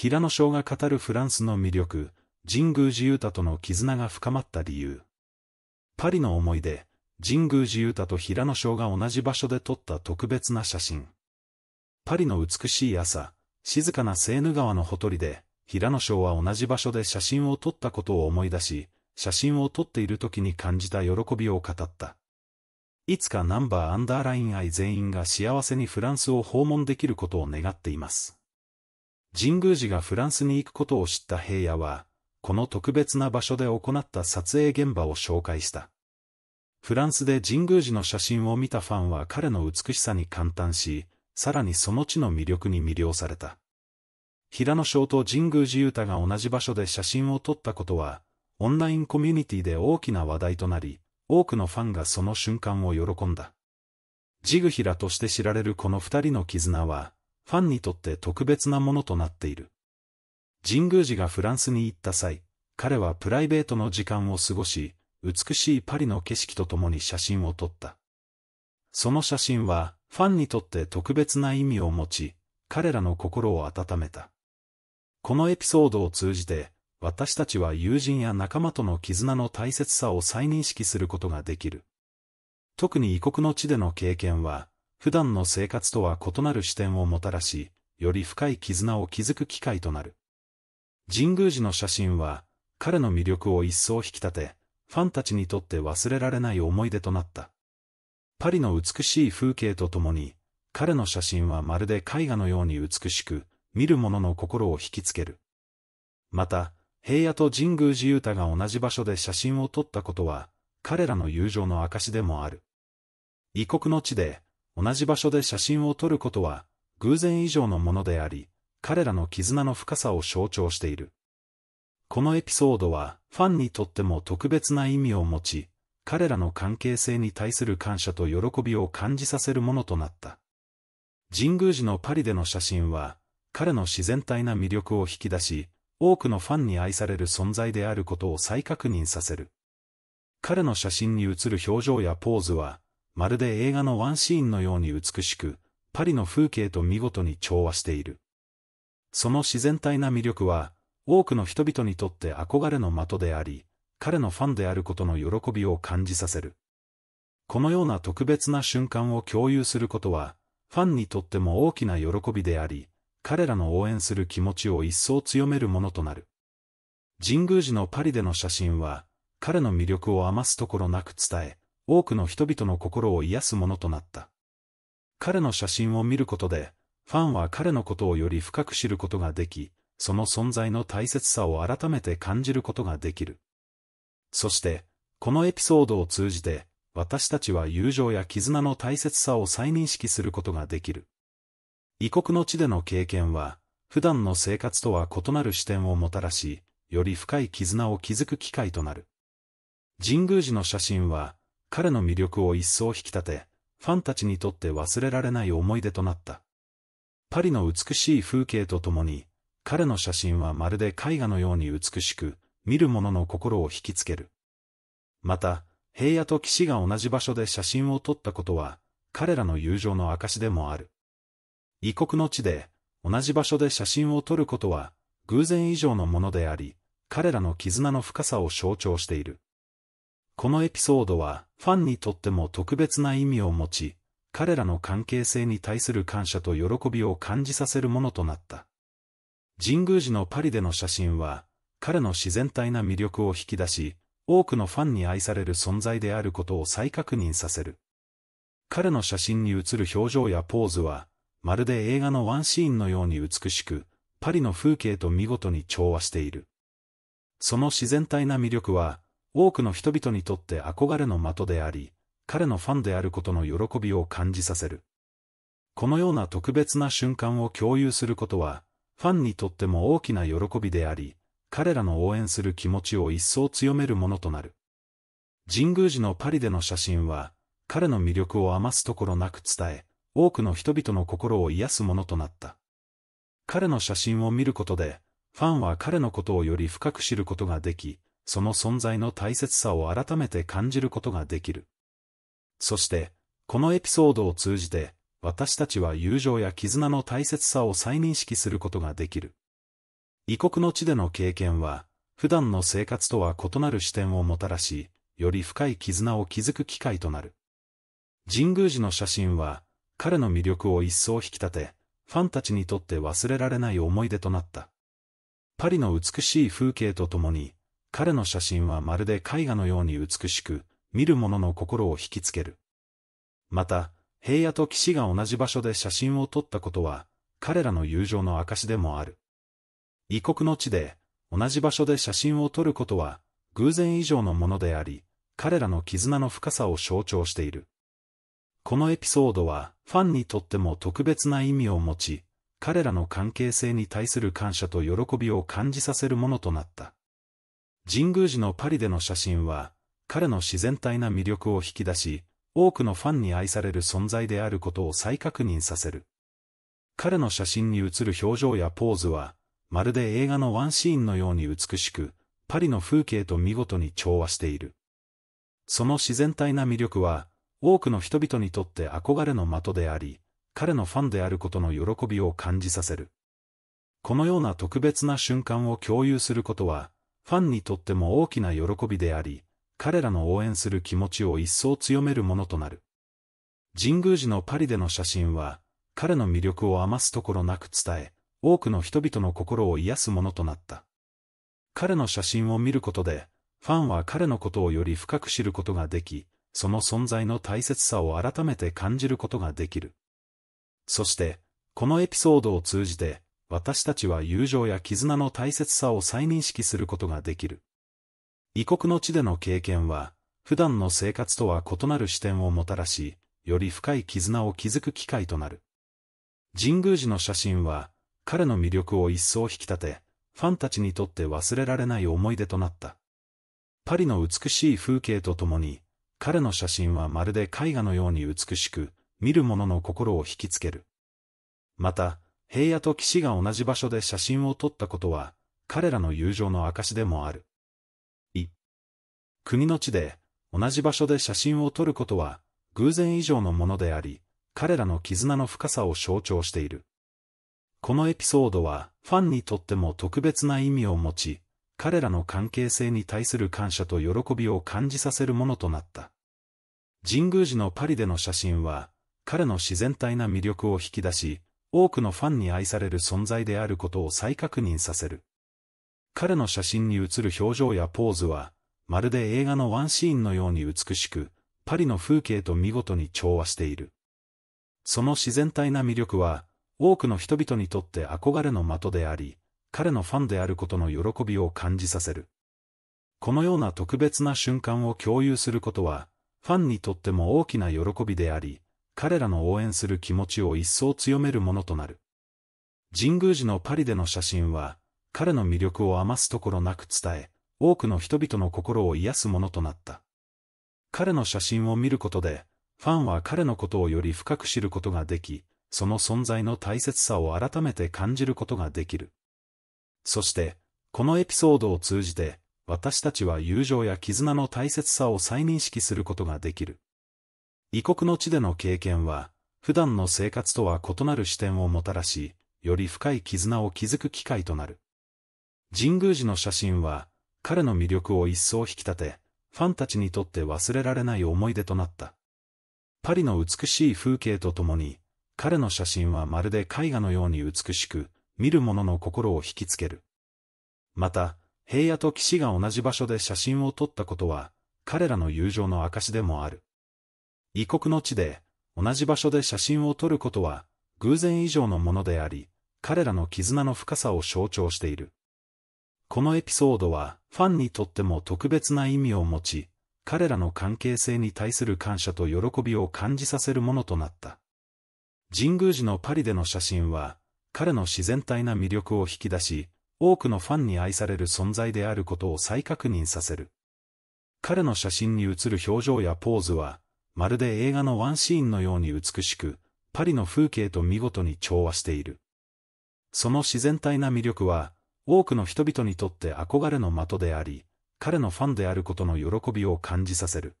平野翔が語るフランスの魅力、神宮寺勇太との絆が深まった理由。パリの思い出、神宮寺勇太と平野翔が同じ場所で撮った特別な写真。パリの美しい朝、静かなセーヌ川のほとりで、平野翔は同じ場所で写真を撮ったことを思い出し、写真を撮っている時に感じた喜びを語った。いつかナンバーアンダーライン愛全員が幸せにフランスを訪問できることを願っています。神宮寺がフランスに行くことを知った平野は、この特別な場所で行った撮影現場を紹介した。フランスで神宮寺の写真を見たファンは彼の美しさに感嘆し、さらにその地の魅力に魅了された。平野翔と神宮寺太が同じ場所で写真を撮ったことは、オンラインコミュニティで大きな話題となり、多くのファンがその瞬間を喜んだ。ジグヒラとして知られるこの二人の絆は、ファンにとって特別なものとなっている。神宮寺がフランスに行った際、彼はプライベートの時間を過ごし、美しいパリの景色とともに写真を撮った。その写真は、ファンにとって特別な意味を持ち、彼らの心を温めた。このエピソードを通じて、私たちは友人や仲間との絆の大切さを再認識することができる。特に異国の地での経験は、普段の生活とは異なる視点をもたらし、より深い絆を築く機会となる。神宮寺の写真は、彼の魅力を一層引き立て、ファンたちにとって忘れられない思い出となった。パリの美しい風景とともに、彼の写真はまるで絵画のように美しく、見る者の心を引きつける。また、平野と神宮寺雄太が同じ場所で写真を撮ったことは、彼らの友情の証でもある。異国の地で、同じ場所で写真を撮ることは、偶然以上のものであり、彼らの絆の深さを象徴している。このエピソードは、ファンにとっても特別な意味を持ち、彼らの関係性に対する感謝と喜びを感じさせるものとなった。神宮寺のパリでの写真は、彼の自然体な魅力を引き出し、多くのファンに愛される存在であることを再確認させる。彼の写真に写る表情やポーズは、まるで映画のワンシーンのように美しく、パリの風景と見事に調和している。その自然体な魅力は、多くの人々にとって憧れの的であり、彼のファンであることの喜びを感じさせる。このような特別な瞬間を共有することは、ファンにとっても大きな喜びであり、彼らの応援する気持ちを一層強めるものとなる。神宮寺のパリでの写真は、彼の魅力を余すところなく伝え、多くの人々の心を癒すものとなった。彼の写真を見ることで、ファンは彼のことをより深く知ることができ、その存在の大切さを改めて感じることができる。そして、このエピソードを通じて、私たちは友情や絆の大切さを再認識することができる。異国の地での経験は、普段の生活とは異なる視点をもたらし、より深い絆を築く機会となる。神宮寺の写真は、彼の魅力を一層引き立て、ファンたちにとって忘れられない思い出となった。パリの美しい風景とともに、彼の写真はまるで絵画のように美しく、見る者の心を引きつける。また、平野と騎士が同じ場所で写真を撮ったことは、彼らの友情の証でもある。異国の地で、同じ場所で写真を撮ることは、偶然以上のものであり、彼らの絆の深さを象徴している。このエピソードは、ファンにとっても特別な意味を持ち、彼らの関係性に対する感謝と喜びを感じさせるものとなった。神宮寺のパリでの写真は、彼の自然体な魅力を引き出し、多くのファンに愛される存在であることを再確認させる。彼の写真に映る表情やポーズは、まるで映画のワンシーンのように美しく、パリの風景と見事に調和している。その自然体な魅力は、多くの人々にとって憧れの的であり、彼のファンであることの喜びを感じさせる。このような特別な瞬間を共有することは、ファンにとっても大きな喜びであり、彼らの応援する気持ちを一層強めるものとなる。神宮寺のパリでの写真は、彼の魅力を余すところなく伝え、多くの人々の心を癒すものとなった。彼の写真を見ることで、ファンは彼のことをより深く知ることができ、その存在の大切さを改めて感じることができる。そして、このエピソードを通じて、私たちは友情や絆の大切さを再認識することができる。異国の地での経験は、普段の生活とは異なる視点をもたらし、より深い絆を築く機会となる。神宮寺の写真は、彼の魅力を一層引き立て、ファンたちにとって忘れられない思い出となった。パリの美しい風景とともに、彼の写真はまるで絵画のように美しく、見る者の心を引きつける。また、平野と騎士が同じ場所で写真を撮ったことは、彼らの友情の証でもある。異国の地で、同じ場所で写真を撮ることは、偶然以上のものであり、彼らの絆の深さを象徴している。このエピソードは、ファンにとっても特別な意味を持ち、彼らの関係性に対する感謝と喜びを感じさせるものとなった。神宮寺のパリでの写真は、彼の自然体な魅力を引き出し、多くのファンに愛される存在であることを再確認させる。彼の写真に映る表情やポーズは、まるで映画のワンシーンのように美しく、パリの風景と見事に調和している。その自然体な魅力は、多くの人々にとって憧れの的であり、彼のファンであることの喜びを感じさせる。このような特別な瞬間を共有することは、ファンにとっても大きな喜びであり、彼らの応援する気持ちを一層強めるものとなる。神宮寺のパリでの写真は、彼の魅力を余すところなく伝え、多くの人々の心を癒すものとなった。彼の写真を見ることで、ファンは彼のことをより深く知ることができ、その存在の大切さを改めて感じることができる。そして、このエピソードを通じて、私たちは友情や絆の大切さを再認識することができる。異国の地での経験は、普段の生活とは異なる視点をもたらし、より深い絆を築く機会となる。神宮寺の写真は、彼の魅力を一層引き立て、ファンたちにとって忘れられない思い出となった。パリの美しい風景とともに、彼の写真はまるで絵画のように美しく、見る者の心を引きつける。また、平野と岸が同じ場所で写真を撮ったことは、彼らの友情の証でもある。い。国の地で、同じ場所で写真を撮ることは、偶然以上のものであり、彼らの絆の深さを象徴している。このエピソードは、ファンにとっても特別な意味を持ち、彼らの関係性に対する感謝と喜びを感じさせるものとなった。神宮寺のパリでの写真は、彼の自然体な魅力を引き出し、多くのファンに愛される存在であることを再確認させる。彼の写真に映る表情やポーズは、まるで映画のワンシーンのように美しく、パリの風景と見事に調和している。その自然体な魅力は、多くの人々にとって憧れの的であり、彼のファンであることの喜びを感じさせる。このような特別な瞬間を共有することは、ファンにとっても大きな喜びであり、彼らの応援する気持ちを一層強めるものとなる。神宮寺のパリでの写真は、彼の魅力を余すところなく伝え、多くの人々の心を癒すものとなった。彼の写真を見ることで、ファンは彼のことをより深く知ることができ、その存在の大切さを改めて感じることができる。そして、このエピソードを通じて、私たちは友情や絆の大切さを再認識することができる。異国の地での経験は、普段の生活とは異なる視点をもたらし、より深い絆を築く機会となる。神宮寺の写真は、彼の魅力を一層引き立て、ファンたちにとって忘れられない思い出となった。パリの美しい風景とともに、彼の写真はまるで絵画のように美しく、見る者の心を引きつける。また、平野と騎士が同じ場所で写真を撮ったことは、彼らの友情の証でもある。異国の地で、同じ場所で写真を撮ることは、偶然以上のものであり、彼らの絆の深さを象徴している。このエピソードは、ファンにとっても特別な意味を持ち、彼らの関係性に対する感謝と喜びを感じさせるものとなった。神宮寺のパリでの写真は、彼の自然体な魅力を引き出し、多くのファンに愛される存在であることを再確認させる。彼の写真に写る表情やポーズは、まるで映画のワンシーンのように美しく、パリの風景と見事に調和している。その自然体な魅力は、多くの人々にとって憧れの的であり、彼のファンであることの喜びを感じさせる。